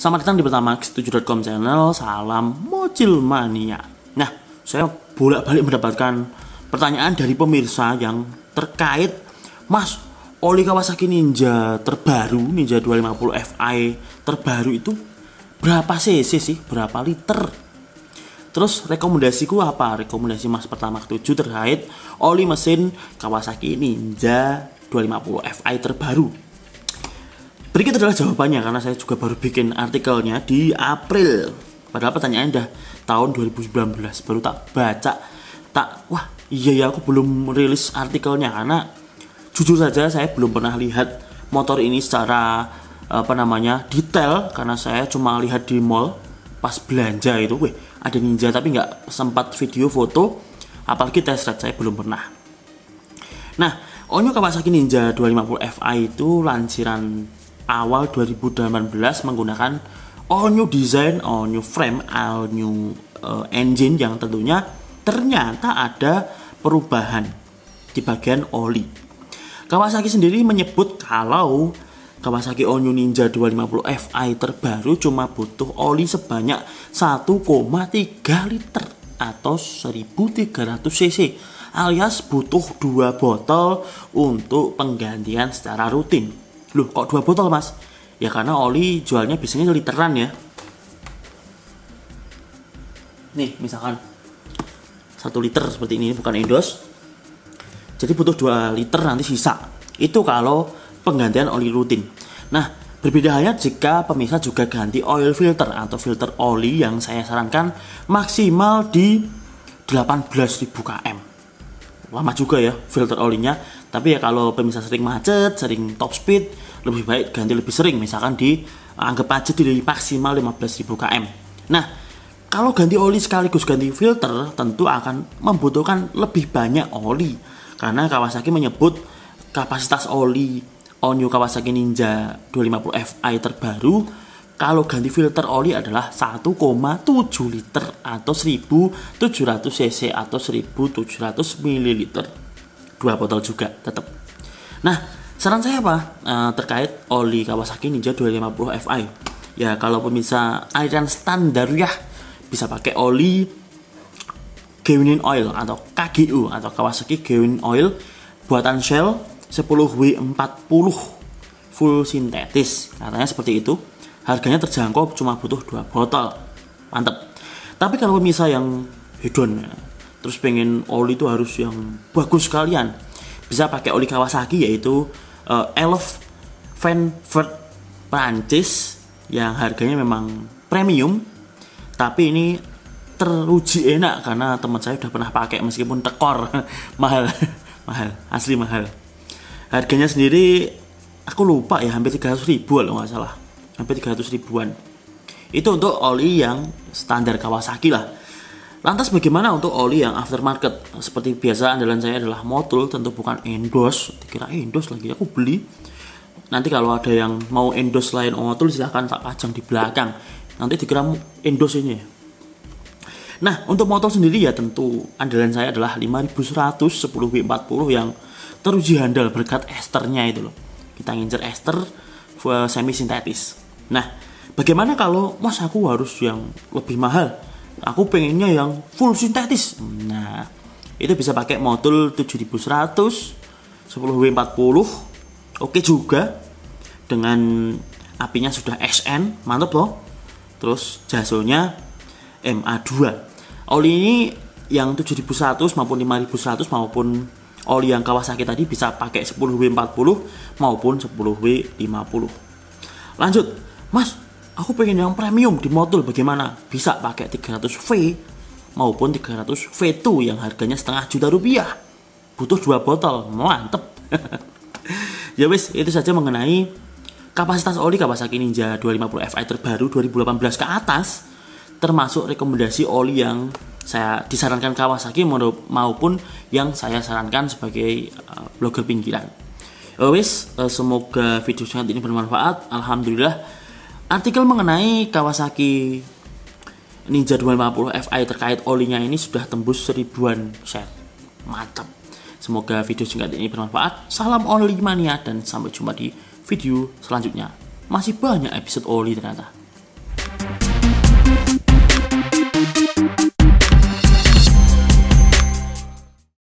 Selamat datang di pertamax7.com channel, salam mocil mania. Nah, saya bolak-balik mendapatkan pertanyaan dari pemirsa yang terkait Mas, oli Kawasaki Ninja terbaru, Ninja 250 Fi terbaru itu berapa cc sih? Berapa liter? Terus rekomendasiku apa? Rekomendasi Mas pertama ke 7 terkait oli mesin Kawasaki Ninja 250 Fi terbaru Berikut adalah jawabannya karena saya juga baru bikin artikelnya di April. Padahal pertanyaannya dah tahun 2019 baru tak baca tak wah iya ya aku belum rilis artikelnya karena jujur saja saya belum pernah lihat motor ini secara apa namanya detail karena saya cuma lihat di mall pas belanja itu weh ada ninja tapi nggak sempat video foto apalagi test ride saya belum pernah nah Onyo Kawasaki Ninja 250 Fi itu lansiran awal 2018 menggunakan all new design, all new frame, all new uh, engine yang tentunya ternyata ada perubahan di bagian oli. Kawasaki sendiri menyebut kalau Kawasaki All New Ninja 250 Fi terbaru cuma butuh oli sebanyak 1,3 liter atau 1300 cc alias butuh dua botol untuk penggantian secara rutin loh kok dua botol mas ya karena oli jualnya biasanya literan ya nih misalkan satu liter seperti ini bukan endos jadi butuh 2 liter nanti sisa itu kalau penggantian oli rutin nah berbeda halnya jika pemirsa juga ganti oil filter atau filter oli yang saya sarankan maksimal di 18.000 km lama juga ya filter olinya tapi ya kalau pemirsa sering macet, sering top speed, lebih baik ganti lebih sering. Misalkan di eh, anggap aja di maksimal 15.000 km. Nah, kalau ganti oli sekaligus ganti filter tentu akan membutuhkan lebih banyak oli karena Kawasaki menyebut kapasitas oli all new Kawasaki Ninja 250 Fi terbaru kalau ganti filter oli adalah 1,7 liter atau 1700 cc atau 1700 ml dua botol juga tetap. Nah, saran saya apa uh, terkait oli Kawasaki Ninja 250 Fi? Ya kalau pemirsa airan standar ya bisa pakai oli Genuine Oil atau KGU atau Kawasaki Genuine Oil buatan Shell 10W40 full sintetis katanya seperti itu harganya terjangkau cuma butuh dua botol mantep tapi kalau pemirsa yang hedon terus pengen oli itu harus yang bagus sekalian bisa pakai oli Kawasaki yaitu uh, eh, Elf Van Vert Prancis yang harganya memang premium tapi ini teruji enak karena teman saya udah pernah pakai meskipun tekor mahal mahal asli mahal harganya sendiri aku lupa ya hampir 300 ribu kalau nggak salah hampir 300 ribuan itu untuk oli yang standar Kawasaki lah Lantas bagaimana untuk oli yang aftermarket? Seperti biasa andalan saya adalah Motul, tentu bukan endorse. Dikira endorse lagi, aku beli. Nanti kalau ada yang mau endorse lain Motul silahkan tak pajang di belakang. Nanti dikira endorse ini. Nah, untuk motor sendiri ya tentu andalan saya adalah 5100 10W40 yang teruji handal berkat esternya itu loh. Kita ngincer ester eh, semi sintetis. Nah, bagaimana kalau mas aku harus yang lebih mahal? aku pengennya yang full sintetis nah itu bisa pakai modul 7100 10W40 oke juga dengan apinya sudah SN mantap loh terus jasonya MA2 oli ini yang 7100 maupun 5100 maupun oli yang Kawasaki tadi bisa pakai 10W40 maupun 10W50 lanjut Mas, aku pengen yang premium di modul bagaimana? Bisa pakai 300V maupun 300 V2 yang harganya setengah juta rupiah. Butuh dua botol, mantep. ya wis, itu saja mengenai kapasitas oli Kawasaki Ninja 250 Fi terbaru 2018 ke atas termasuk rekomendasi oli yang saya disarankan Kawasaki maupun yang saya sarankan sebagai eh, blogger pinggiran. Ya wis, eh, semoga video sangat ini bermanfaat. Alhamdulillah Artikel mengenai Kawasaki Ninja 250 Fi terkait olinya ini sudah tembus seribuan share. Mantap. Semoga video singkat ini bermanfaat. Salam oli mania dan sampai jumpa di video selanjutnya. Masih banyak episode oli ternyata.